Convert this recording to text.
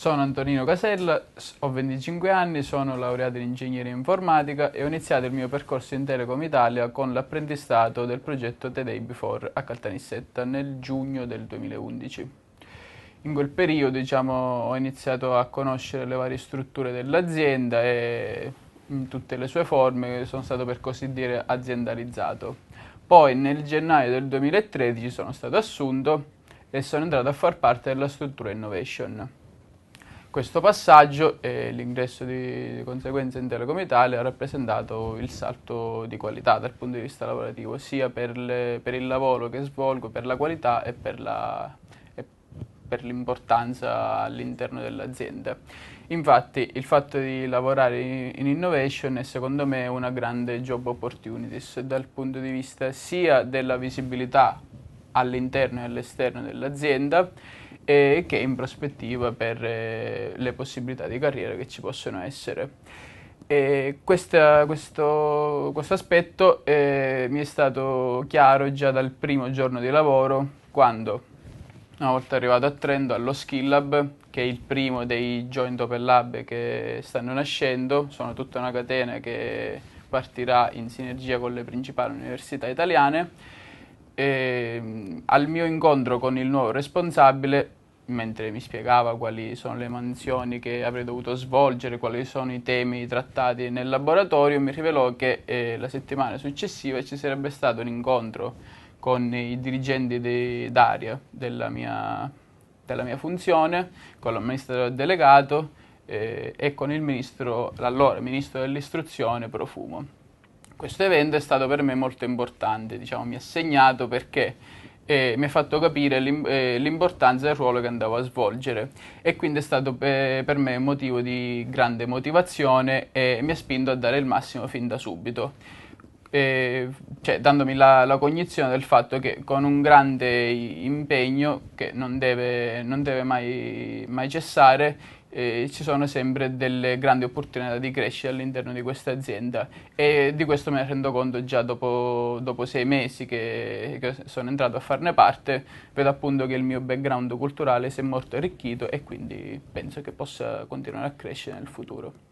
Sono Antonino Casella, ho 25 anni, sono laureato in ingegneria informatica e ho iniziato il mio percorso in Telecom Italia con l'apprendistato del progetto The Day Before a Caltanissetta nel giugno del 2011. In quel periodo diciamo, ho iniziato a conoscere le varie strutture dell'azienda e in tutte le sue forme sono stato per così dire aziendalizzato. Poi nel gennaio del 2013 sono stato assunto e sono entrato a far parte della struttura Innovation questo passaggio e l'ingresso di, conseguenza intero come tale ha rappresentato il salto di qualità dal punto di vista lavorativo, sia per, le, per il lavoro che svolgo, per la qualità e per, la, e per l'importanza all'interno dell'azienda. Infatti il fatto di lavorare in innovation è secondo me una grande job opportunities dal punto di vista sia della visibilità all'interno e all'esterno dell'azienda e che in prospettiva per eh, le possibilità di carriera che ci possono essere. Questa, questo, questo, aspetto eh, mi è stato chiaro già dal primo giorno di lavoro, quando una volta arrivato a Trento allo Skill Lab, che è il primo dei joint open lab che stanno nascendo, sono tutta una catena che partirà in sinergia con le principali università italiane. E, al mio incontro con il nuovo responsabile mentre mi spiegava quali sono le mansioni che avrei dovuto svolgere, quali sono i temi trattati nel laboratorio, mi rivelò che eh, la settimana successiva ci sarebbe stato un incontro con i dirigenti di, d'aria della mia, della mia funzione, con l'amministratore delegato eh, e con il ministro, l'allora ministro dell'istruzione Profumo. Questo evento è stato per me molto importante, diciamo, mi ha segnato perché e mi ha fatto capire eh, l'importanza del ruolo che andavo a svolgere e quindi è stato eh, per me motivo di grande motivazione e mi ha spinto a dare il massimo fin da subito. E, cioè, dandomi la, la, cognizione del fatto che con un grande impegno che non deve, non deve mai, mai, cessare eh, ci sono sempre delle grandi opportunità di crescita all'interno di questa azienda e di questo me ne rendo conto già dopo dopo, sei mesi che, che, sono entrato a farne parte, vedo appunto che il mio background culturale si è molto arricchito e quindi penso che possa continuare a crescere nel futuro.